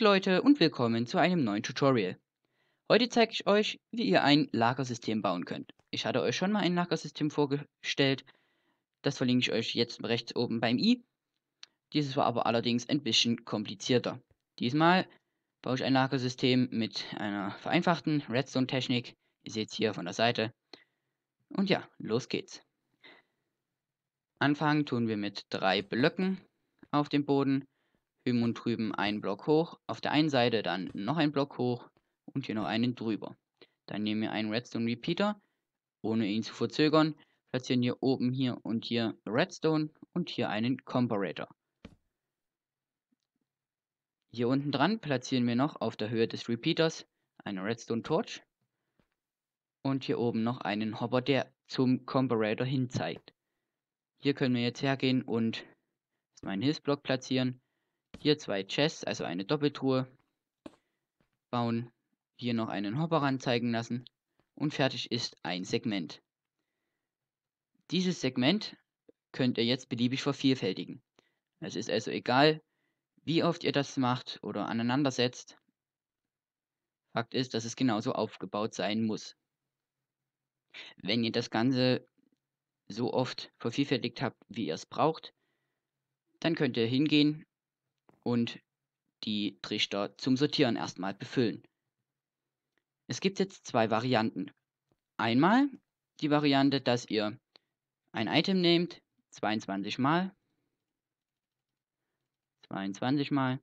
Leute und willkommen zu einem neuen Tutorial. Heute zeige ich euch, wie ihr ein Lagersystem bauen könnt. Ich hatte euch schon mal ein Lagersystem vorgestellt, das verlinke ich euch jetzt rechts oben beim i. Dieses war aber allerdings ein bisschen komplizierter. Diesmal baue ich ein Lagersystem mit einer vereinfachten Redstone-Technik. Ihr seht es hier von der Seite. Und ja, los geht's. Anfangen tun wir mit drei Blöcken auf dem Boden drüben und drüben einen Block hoch, auf der einen Seite dann noch einen Block hoch und hier noch einen drüber. Dann nehmen wir einen Redstone Repeater, ohne ihn zu verzögern, platzieren hier oben hier und hier Redstone und hier einen Comparator. Hier unten dran platzieren wir noch auf der Höhe des Repeaters eine Redstone Torch und hier oben noch einen Hopper, der zum Comparator hin zeigt. Hier können wir jetzt hergehen und meinen Hilfsblock platzieren hier zwei Chests, also eine Doppeltruhe. Bauen. Hier noch einen Hopper anzeigen lassen. Und fertig ist ein Segment. Dieses Segment könnt ihr jetzt beliebig vervielfältigen. Es ist also egal, wie oft ihr das macht oder aneinander setzt. Fakt ist, dass es genauso aufgebaut sein muss. Wenn ihr das Ganze so oft vervielfältigt habt, wie ihr es braucht, dann könnt ihr hingehen und die Trichter zum Sortieren erstmal befüllen. Es gibt jetzt zwei Varianten. Einmal die Variante, dass ihr ein Item nehmt, 22 mal, 22 mal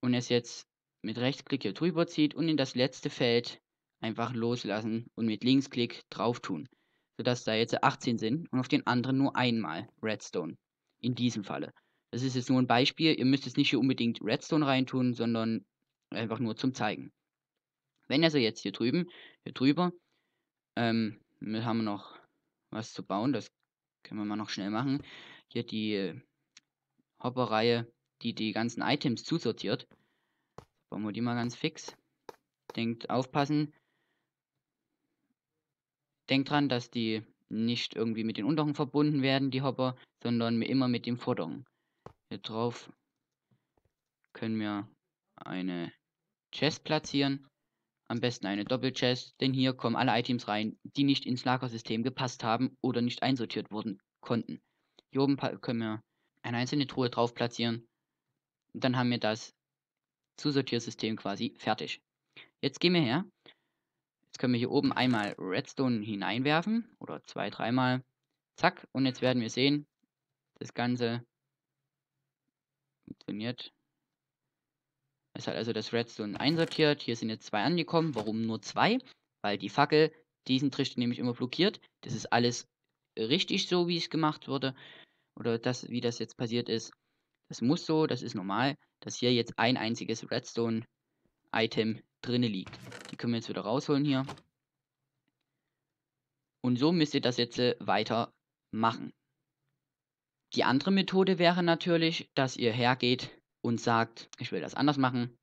und es jetzt mit Rechtsklick hier drüber zieht und in das letzte Feld einfach loslassen und mit Linksklick drauf tun, sodass da jetzt 18 sind und auf den anderen nur einmal Redstone. In diesem Falle. Das ist jetzt nur ein Beispiel. Ihr müsst jetzt nicht hier unbedingt Redstone reintun, sondern einfach nur zum Zeigen. Wenn also jetzt hier drüben, hier drüber, ähm, wir haben noch was zu bauen, das können wir mal noch schnell machen. Hier die äh, Hopper-Reihe, die die ganzen Items zusortiert. Bauen wir die mal ganz fix. Denkt, aufpassen. Denkt dran, dass die nicht irgendwie mit den Unteren verbunden werden, die Hopper, sondern immer mit dem Vorderen. Hier drauf können wir eine Chest platzieren. Am besten eine Doppelchest, denn hier kommen alle Items rein, die nicht ins Lagersystem gepasst haben oder nicht einsortiert wurden konnten. Hier oben können wir eine einzelne Truhe drauf platzieren. Und dann haben wir das Zusortiersystem quasi fertig. Jetzt gehen wir her. Jetzt können wir hier oben einmal Redstone hineinwerfen oder zwei, dreimal. Zack. Und jetzt werden wir sehen, das Ganze funktioniert. Es hat also das Redstone einsortiert. Hier sind jetzt zwei angekommen. Warum nur zwei? Weil die Fackel diesen Trichter nämlich immer blockiert. Das ist alles richtig so, wie es gemacht wurde. Oder das, wie das jetzt passiert ist. Das muss so, das ist normal, dass hier jetzt ein einziges Redstone-Item drinne liegt. Die können wir jetzt wieder rausholen hier. Und so müsst ihr das jetzt äh, weiter machen. Die andere Methode wäre natürlich, dass ihr hergeht und sagt, ich will das anders machen.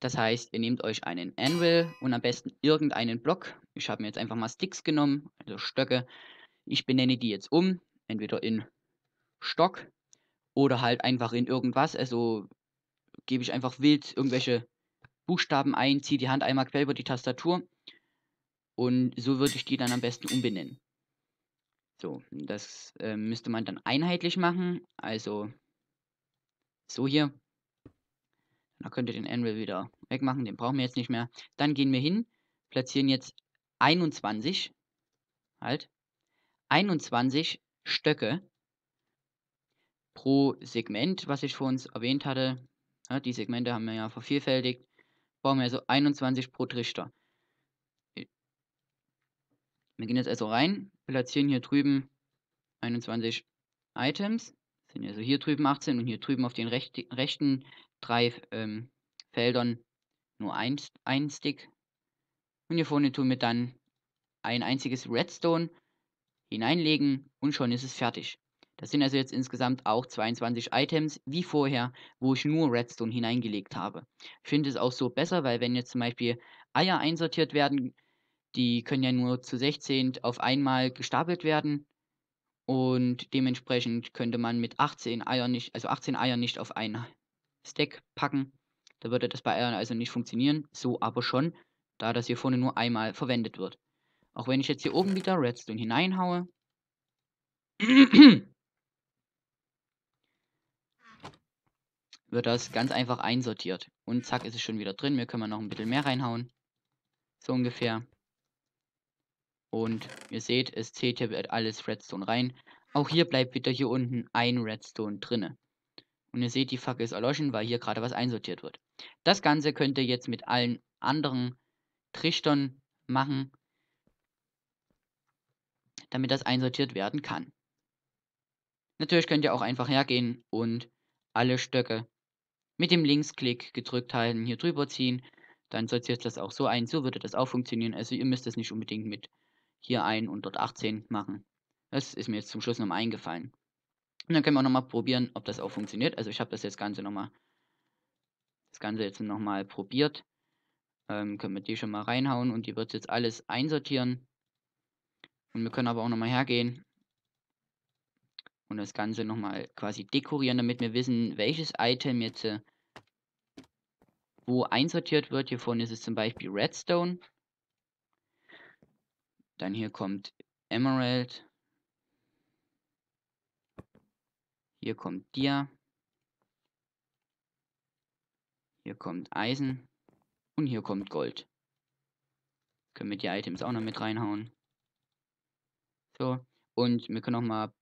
Das heißt, ihr nehmt euch einen Anvil und am besten irgendeinen Block. Ich habe mir jetzt einfach mal Sticks genommen, also Stöcke. Ich benenne die jetzt um, entweder in Stock oder halt einfach in irgendwas. Also gebe ich einfach wild irgendwelche Buchstaben ein, ziehe die Hand einmal quer über die Tastatur und so würde ich die dann am besten umbenennen. So, das äh, müsste man dann einheitlich machen. Also so hier. Da könnt ihr den Anvil wieder wegmachen, den brauchen wir jetzt nicht mehr. Dann gehen wir hin, platzieren jetzt 21, halt, 21 Stöcke pro Segment, was ich vorhin erwähnt hatte. Ja, die Segmente haben wir ja vervielfältigt. Brauchen wir also 21 pro Trichter. Wir gehen jetzt also rein, platzieren hier drüben 21 Items. Das sind also hier drüben 18 und hier drüben auf den recht, rechten drei ähm, Feldern nur ein, ein Stick. Und hier vorne tun wir dann ein einziges Redstone hineinlegen und schon ist es fertig. Das sind also jetzt insgesamt auch 22 Items, wie vorher, wo ich nur Redstone hineingelegt habe. Ich finde es auch so besser, weil wenn jetzt zum Beispiel Eier einsortiert werden, die können ja nur zu 16 auf einmal gestapelt werden. Und dementsprechend könnte man mit 18 Eiern nicht, also 18 Eier nicht auf einen Stack packen. Da würde das bei Eiern also nicht funktionieren. So aber schon, da das hier vorne nur einmal verwendet wird. Auch wenn ich jetzt hier oben wieder Redstone hineinhaue. wird das ganz einfach einsortiert. Und zack, ist es schon wieder drin. Wir können noch ein bisschen mehr reinhauen. So ungefähr. Und ihr seht, es zählt hier alles Redstone rein. Auch hier bleibt wieder hier unten ein Redstone drinne. Und ihr seht, die Fackel ist erloschen, weil hier gerade was einsortiert wird. Das Ganze könnt ihr jetzt mit allen anderen Trichtern machen, damit das einsortiert werden kann. Natürlich könnt ihr auch einfach hergehen und alle Stöcke mit dem Linksklick gedrückt halten, hier drüber ziehen. Dann sortiert das auch so ein. So würde das auch funktionieren. Also ihr müsst das nicht unbedingt mit hier ein und dort 18 machen. Das ist mir jetzt zum Schluss nochmal eingefallen. Und dann können wir auch nochmal probieren, ob das auch funktioniert. Also ich habe das jetzt Ganze nochmal, das Ganze jetzt nochmal probiert. Ähm, können wir die schon mal reinhauen und die wird jetzt alles einsortieren. Und wir können aber auch nochmal hergehen und das Ganze nochmal quasi dekorieren, damit wir wissen, welches Item jetzt äh, wo einsortiert wird. Hier vorne ist es zum Beispiel Redstone. Dann hier kommt Emerald. Hier kommt Dia. Hier kommt Eisen. Und hier kommt Gold. Können wir die Items auch noch mit reinhauen. So. Und wir können auch mal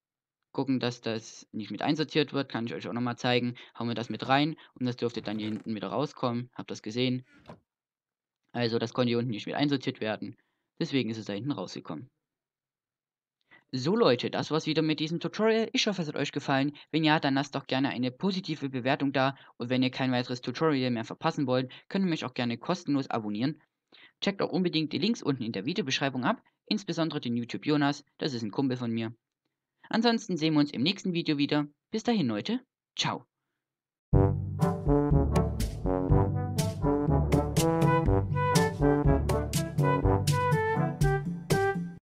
gucken, dass das nicht mit einsortiert wird. Kann ich euch auch nochmal zeigen. Hauen wir das mit rein und das dürfte dann hier hinten wieder rauskommen. Habt das gesehen? Also das konnte hier unten nicht mit einsortiert werden. Deswegen ist es da hinten rausgekommen. So Leute, das war's wieder mit diesem Tutorial. Ich hoffe, es hat euch gefallen. Wenn ja, dann lasst doch gerne eine positive Bewertung da. Und wenn ihr kein weiteres Tutorial mehr verpassen wollt, könnt ihr mich auch gerne kostenlos abonnieren. Checkt auch unbedingt die Links unten in der Videobeschreibung ab, insbesondere den YouTube Jonas, das ist ein Kumpel von mir. Ansonsten sehen wir uns im nächsten Video wieder. Bis dahin Leute, ciao.